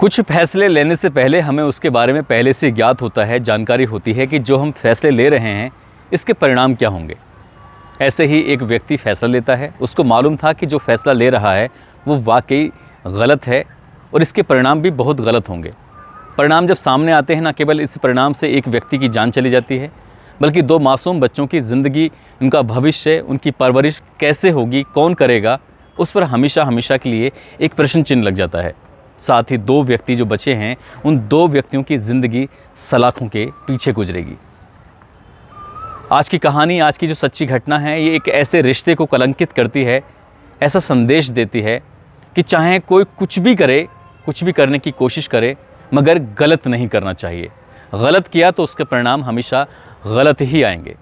कुछ फैसले लेने से पहले हमें उसके बारे में पहले से ज्ञात होता है जानकारी होती है कि जो हम फैसले ले रहे हैं इसके परिणाम क्या होंगे ऐसे ही एक व्यक्ति फैसला लेता है उसको मालूम था कि जो फैसला ले रहा है वो वाकई गलत है और इसके परिणाम भी बहुत गलत होंगे परिणाम जब सामने आते हैं ना केवल इस परिणाम से एक व्यक्ति की जान चली जाती है बल्कि दो मासूम बच्चों की ज़िंदगी उनका भविष्य उनकी परवरिश कैसे होगी कौन करेगा उस पर हमेशा हमेशा के लिए एक प्रश्न चिन्ह लग जाता है साथ ही दो व्यक्ति जो बचे हैं उन दो व्यक्तियों की ज़िंदगी सलाखों के पीछे गुजरेगी आज की कहानी आज की जो सच्ची घटना है ये एक ऐसे रिश्ते को कलंकित करती है ऐसा संदेश देती है कि चाहे कोई कुछ भी करे कुछ भी करने की कोशिश करे मगर गलत नहीं करना चाहिए गलत किया तो उसके परिणाम हमेशा गलत ही आएंगे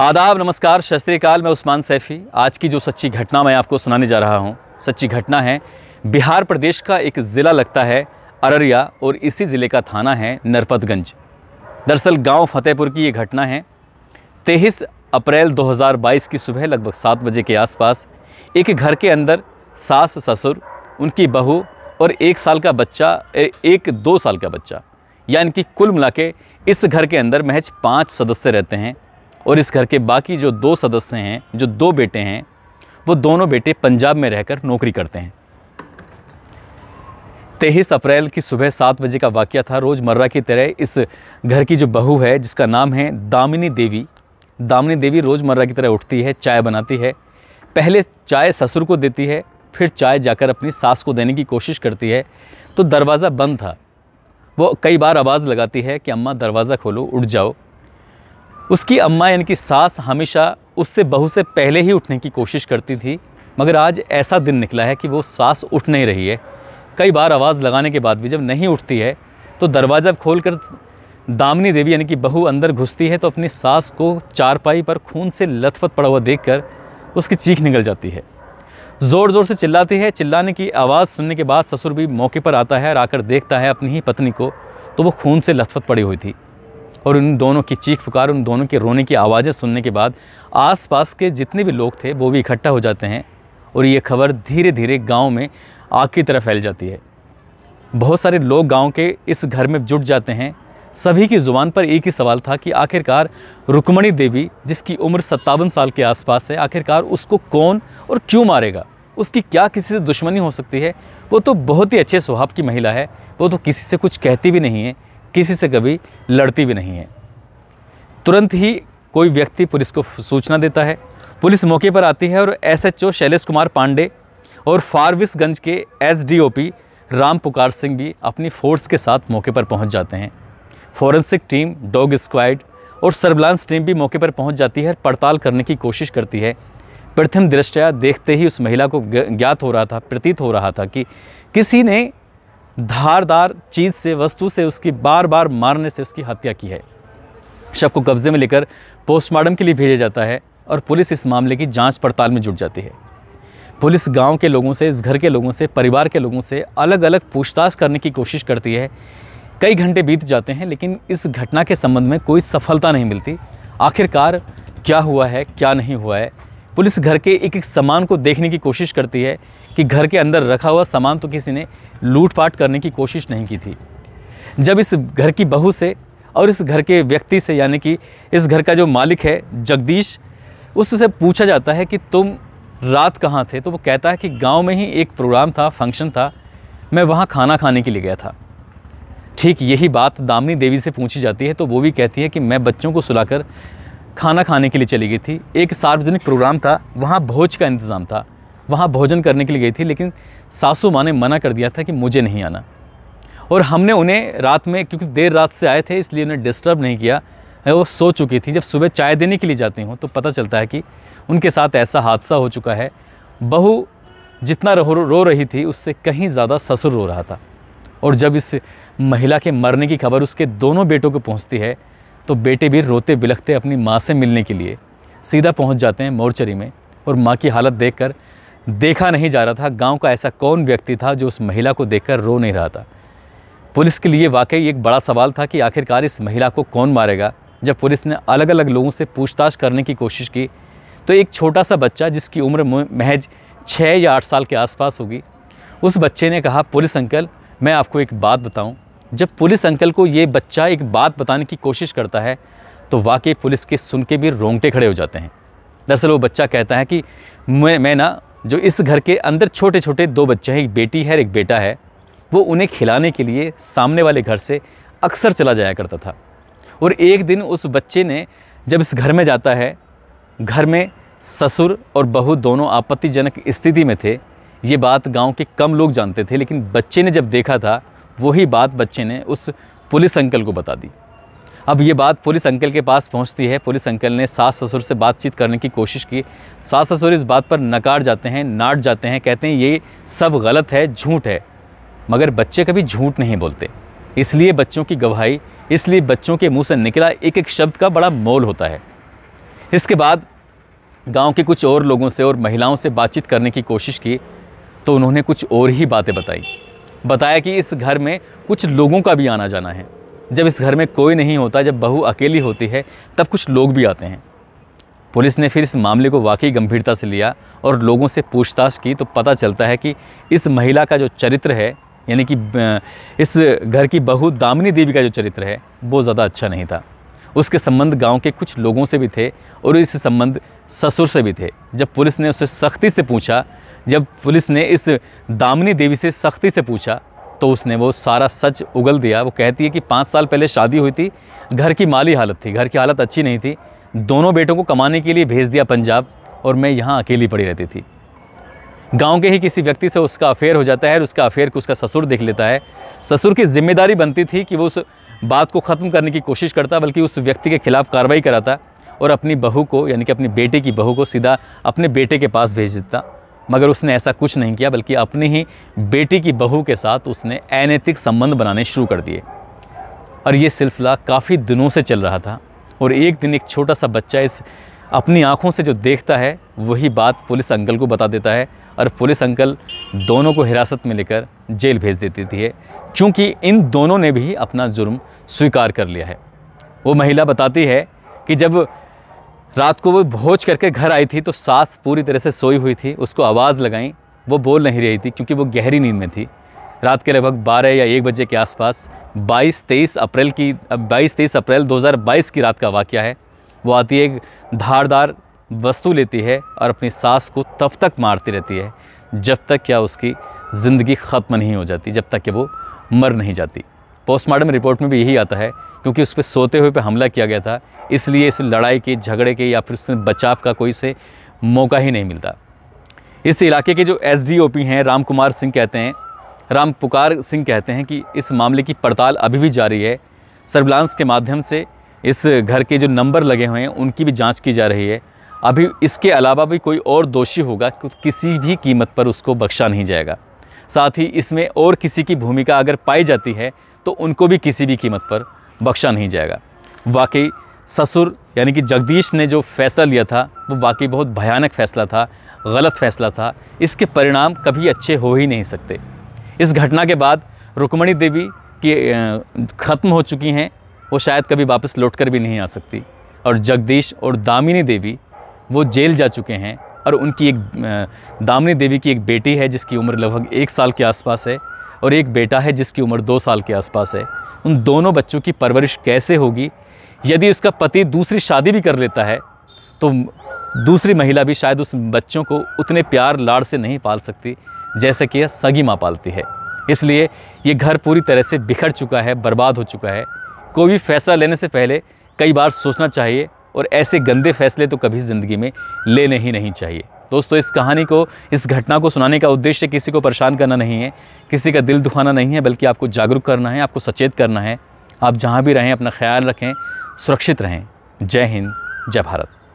आदाब नमस्कार शस्त्रीकाल मैं उस्मान सैफ़ी आज की जो सच्ची घटना मैं आपको सुनाने जा रहा हूँ सच्ची घटना है बिहार प्रदेश का एक ज़िला लगता है अररिया और इसी ज़िले का थाना है नरपतगंज दरअसल गांव फतेहपुर की ये घटना है तेईस अप्रैल 2022 की सुबह लगभग सात बजे के आसपास एक घर के अंदर सास ससुर उनकी बहू और एक साल का बच्चा एक दो साल का बच्चा यानी कि कुल मिला के इस घर के अंदर महज पाँच सदस्य रहते हैं और इस घर के बाकी जो दो सदस्य हैं जो दो बेटे हैं वो दोनों बेटे पंजाब में रहकर नौकरी करते हैं तेईस अप्रैल की सुबह सात बजे का वाक़ था रोज़मर्रा की तरह इस घर की जो बहू है जिसका नाम है दामिनी देवी दामिनी देवी रोज़मर्रा की तरह उठती है चाय बनाती है पहले चाय ससुर को देती है फिर चाय जाकर अपनी सास को देने की कोशिश करती है तो दरवाज़ा बंद था वो कई बार आवाज़ लगाती है कि अम्मा दरवाज़ा खोलो उठ जाओ उसकी अम्मा यानी कि सास हमेशा उससे बहू से पहले ही उठने की कोशिश करती थी मगर आज ऐसा दिन निकला है कि वो सास उठ नहीं रही है कई बार आवाज़ लगाने के बाद भी जब नहीं उठती है तो दरवाज़ा खोल कर दामनी देवी यानी कि बहू अंदर घुसती है तो अपनी सास को चारपाई पर खून से लथपथ पड़ा हुआ कर उसकी चीख निकल जाती है ज़ोर ज़ोर से चिल्लाती है चिल्लाने की आवाज़ सुनने के बाद ससुर भी मौके पर आता है और आकर देखता है अपनी ही पत्नी को तो वो खून से लथपथ पड़ी हुई थी और उन दोनों की चीख पुकार उन दोनों के रोने की आवाज़ें सुनने के बाद आसपास के जितने भी लोग थे वो भी इकट्ठा हो जाते हैं और ये खबर धीरे धीरे गांव में आग की तरह फैल जाती है बहुत सारे लोग गांव के इस घर में जुट जाते हैं सभी की ज़ुबान पर एक ही सवाल था कि आखिरकार रुक्मणी देवी जिसकी उम्र सत्तावन साल के आसपास है आखिरकार उसको कौन और क्यों मारेगा उसकी क्या किसी से दुश्मनी हो सकती है वो तो बहुत ही अच्छे स्वभाव की महिला है वो तो किसी से कुछ कहती भी नहीं है किसी से कभी लड़ती भी नहीं है तुरंत ही कोई व्यक्ति पुलिस को सूचना देता है पुलिस मौके पर आती है और एसएचओ शैलेश कुमार पांडे और फारविसगंज के एसडीओपी राम पुकार सिंह भी अपनी फोर्स के साथ मौके पर पहुंच जाते हैं फॉरेंसिक टीम डॉग स्क्वाड और सर्विलांस टीम भी मौके पर पहुंच जाती है और पड़ताल करने की कोशिश करती है प्रथम दृष्टया देखते ही उस महिला को ज्ञात हो रहा था प्रतीत हो रहा था कि किसी ने धारदार चीज़ से वस्तु से उसकी बार बार मारने से उसकी हत्या की है शव को कब्जे में लेकर पोस्टमार्टम के लिए भेजा जाता है और पुलिस इस मामले की जांच पड़ताल में जुट जाती है पुलिस गांव के लोगों से इस घर के लोगों से परिवार के लोगों से अलग अलग पूछताछ करने की कोशिश करती है कई घंटे बीत जाते हैं लेकिन इस घटना के संबंध में कोई सफलता नहीं मिलती आखिरकार क्या हुआ है क्या नहीं हुआ है पुलिस घर के एक एक सामान को देखने की कोशिश करती है कि घर के अंदर रखा हुआ सामान तो किसी ने लूटपाट करने की कोशिश नहीं की थी जब इस घर की बहू से और इस घर के व्यक्ति से यानी कि इस घर का जो मालिक है जगदीश उससे पूछा जाता है कि तुम रात कहाँ थे तो वो कहता है कि गांव में ही एक प्रोग्राम था फंक्शन था मैं वहाँ खाना खाने के लिए गया था ठीक यही बात दामनी देवी से पूछी जाती है तो वो भी कहती है कि मैं बच्चों को सुलाकर खाना खाने के लिए चली गई थी एक सार्वजनिक प्रोग्राम था वहाँ भोज का इंतज़ाम था वहाँ भोजन करने के लिए गई थी लेकिन सासू माँ ने मना कर दिया था कि मुझे नहीं आना और हमने उन्हें रात में क्योंकि देर रात से आए थे इसलिए उन्हें डिस्टर्ब नहीं किया है वो सो चुकी थी जब सुबह चाय देने के लिए जाती हूँ तो पता चलता है कि उनके साथ ऐसा हादसा हो चुका है बहू जितना रो रो रही थी उससे कहीं ज़्यादा ससुर रो रहा था और जब इस महिला के मरने की खबर उसके दोनों बेटों को पहुँचती है तो बेटे भी रोते बिलखते अपनी माँ से मिलने के लिए सीधा पहुँच जाते हैं मोर्चरी में और माँ की हालत कर देखा नहीं जा रहा था गाँव का ऐसा कौन व्यक्ति था जो उस महिला को देख रो नहीं रहा था पुलिस के लिए वाकई एक बड़ा सवाल था कि आखिरकार इस महिला को कौन मारेगा जब पुलिस ने अलग अलग लोगों से पूछताछ करने की कोशिश की तो एक छोटा सा बच्चा जिसकी उम्र महज छः या आठ साल के आसपास होगी उस बच्चे ने कहा पुलिस अंकल मैं आपको एक बात बताऊँ जब पुलिस अंकल को ये बच्चा एक बात बताने की कोशिश करता है तो वाकई पुलिस के सुन के भी रोंगटे खड़े हो जाते हैं दरअसल वो बच्चा कहता है कि मैं मैं ना जो इस घर के अंदर छोटे छोटे दो बच्चे हैं एक बेटी है एक बेटा है वो उन्हें खिलाने के लिए सामने वाले घर से अक्सर चला जाया करता था और एक दिन उस बच्चे ने जब इस घर में जाता है घर में ससुर और बहू दोनों आपत्तिजनक स्थिति में थे ये बात गांव के कम लोग जानते थे लेकिन बच्चे ने जब देखा था वही बात बच्चे ने उस पुलिस अंकल को बता दी अब ये बात पुलिस अंकल के पास पहुंचती है पुलिस अंकल ने सास ससुर से बातचीत करने की कोशिश की सास ससुर इस बात पर नकार जाते हैं नाट जाते हैं कहते हैं ये सब गलत है झूठ है मगर बच्चे कभी झूठ नहीं बोलते इसलिए बच्चों की गवाही इसलिए बच्चों के मुंह से निकला एक एक शब्द का बड़ा मोल होता है इसके बाद गांव के कुछ और लोगों से और महिलाओं से बातचीत करने की कोशिश की तो उन्होंने कुछ और ही बातें बताई बताया कि इस घर में कुछ लोगों का भी आना जाना है जब इस घर में कोई नहीं होता जब बहू अकेली होती है तब कुछ लोग भी आते हैं पुलिस ने फिर इस मामले को वाकई गंभीरता से लिया और लोगों से पूछताछ की तो पता चलता है कि इस महिला का जो चरित्र है यानी कि इस घर की बहू दामिनी देवी का जो चरित्र है वो ज़्यादा अच्छा नहीं था उसके संबंध गांव के कुछ लोगों से भी थे और इस संबंध ससुर से भी थे जब पुलिस ने उसे सख्ती से पूछा जब पुलिस ने इस दामिनी देवी से सख्ती से पूछा तो उसने वो सारा सच उगल दिया वो कहती है कि पाँच साल पहले शादी हुई थी घर की माली हालत थी घर की हालत अच्छी नहीं थी दोनों बेटों को कमाने के लिए भेज दिया पंजाब और मैं यहाँ अकेली पड़ी रहती थी गांव के ही किसी व्यक्ति से उसका अफेयर हो जाता है और उसका अफेयर को उसका ससुर देख लेता है ससुर की जिम्मेदारी बनती थी कि वो उस बात को ख़त्म करने की कोशिश करता बल्कि उस व्यक्ति के खिलाफ़ कार्रवाई कराता और अपनी बहू को यानी कि अपनी बेटे की बहू को सीधा अपने बेटे के पास भेज देता मगर उसने ऐसा कुछ नहीं किया बल्कि अपनी ही बेटी की बहू के साथ उसने अनैतिक संबंध बनाने शुरू कर दिए और ये सिलसिला काफ़ी दिनों से चल रहा था और एक दिन एक छोटा सा बच्चा इस अपनी आँखों से जो देखता है वही बात पुलिस अंकल को बता देता है और पुलिस अंकल दोनों को हिरासत में लेकर जेल भेज देती थी क्योंकि इन दोनों ने भी अपना जुर्म स्वीकार कर लिया है वो महिला बताती है कि जब रात को वो भोज करके घर आई थी तो सास पूरी तरह से सोई हुई थी उसको आवाज़ लगाई वो बोल नहीं रही थी क्योंकि वो गहरी नींद में थी रात के लगभग 12 या 1 बजे के आसपास 22-23 अप्रैल की 22-23 अप्रैल 2022 की रात का वाक़ है वो आती है एक धारदार वस्तु लेती है और अपनी सास को तब तक मारती रहती है जब तक क्या उसकी ज़िंदगी ख़त्म नहीं हो जाती जब तक कि वो मर नहीं जाती पोस्टमार्टम रिपोर्ट में भी यही आता है क्योंकि उस पर सोते हुए पे हमला किया गया था इसलिए इस लड़ाई के झगड़े के या फिर उसने बचाव का कोई से मौका ही नहीं मिलता इस इलाके के जो एस हैं राम कुमार सिंह कहते हैं राम पुकार सिंह कहते हैं कि इस मामले की पड़ताल अभी भी जारी है सर्विलांस के माध्यम से इस घर के जो नंबर लगे हुए हैं उनकी भी जांच की जा रही है अभी इसके अलावा भी कोई और दोषी होगा किसी भी कीमत पर उसको बख्शा नहीं जाएगा साथ ही इसमें और किसी की भूमिका अगर पाई जाती है तो उनको भी किसी भी कीमत पर बख्शा नहीं जाएगा वाकई ससुर यानी कि जगदीश ने जो फैसला लिया था वो वाकई बहुत भयानक फैसला था गलत फैसला था इसके परिणाम कभी अच्छे हो ही नहीं सकते इस घटना के बाद रुक्मणी देवी की ख़त्म हो चुकी हैं वो शायद कभी वापस लौट कर भी नहीं आ सकती और जगदीश और दामिनी देवी वो जेल जा चुके हैं और उनकी एक दामनी देवी की एक बेटी है जिसकी उम्र लगभग एक साल के आसपास है और एक बेटा है जिसकी उम्र दो साल के आसपास है उन दोनों बच्चों की परवरिश कैसे होगी यदि उसका पति दूसरी शादी भी कर लेता है तो दूसरी महिला भी शायद उस बच्चों को उतने प्यार लाड़ से नहीं पाल सकती जैसे कि यह सगी माँ पालती है इसलिए ये घर पूरी तरह से बिखर चुका है बर्बाद हो चुका है कोई भी फैसला लेने से पहले कई बार सोचना चाहिए और ऐसे गंदे फैसले तो कभी ज़िंदगी में लेने ही नहीं चाहिए दोस्तों इस कहानी को इस घटना को सुनाने का उद्देश्य किसी को परेशान करना नहीं है किसी का दिल दुखाना नहीं है बल्कि आपको जागरूक करना है आपको सचेत करना है आप जहाँ भी रहें अपना ख्याल रखें सुरक्षित रहें जय हिंद जय भारत